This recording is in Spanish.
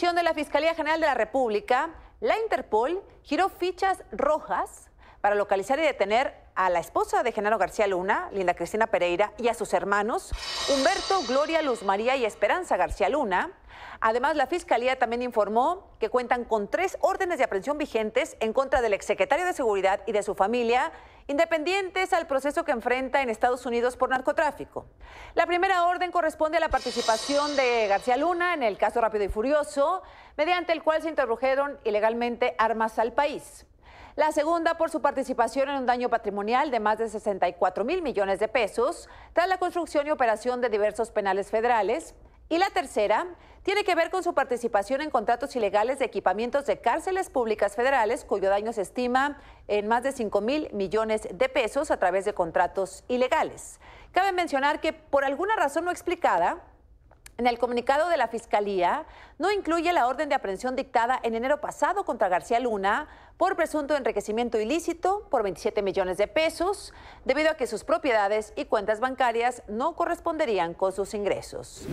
de la Fiscalía General de la República, la Interpol giró fichas rojas para localizar y detener a la esposa de Genaro García Luna, Linda Cristina Pereira, y a sus hermanos, Humberto, Gloria, Luz María y Esperanza García Luna. Además, la Fiscalía también informó que cuentan con tres órdenes de aprehensión vigentes en contra del exsecretario de Seguridad y de su familia, independientes al proceso que enfrenta en Estados Unidos por narcotráfico. La primera orden corresponde a la participación de García Luna en el caso Rápido y Furioso, mediante el cual se introdujeron ilegalmente armas al país. La segunda por su participación en un daño patrimonial de más de 64 mil millones de pesos tras la construcción y operación de diversos penales federales. Y la tercera tiene que ver con su participación en contratos ilegales de equipamientos de cárceles públicas federales, cuyo daño se estima en más de 5 mil millones de pesos a través de contratos ilegales. Cabe mencionar que por alguna razón no explicada, en el comunicado de la Fiscalía, no incluye la orden de aprehensión dictada en enero pasado contra García Luna por presunto enriquecimiento ilícito por 27 millones de pesos, debido a que sus propiedades y cuentas bancarias no corresponderían con sus ingresos.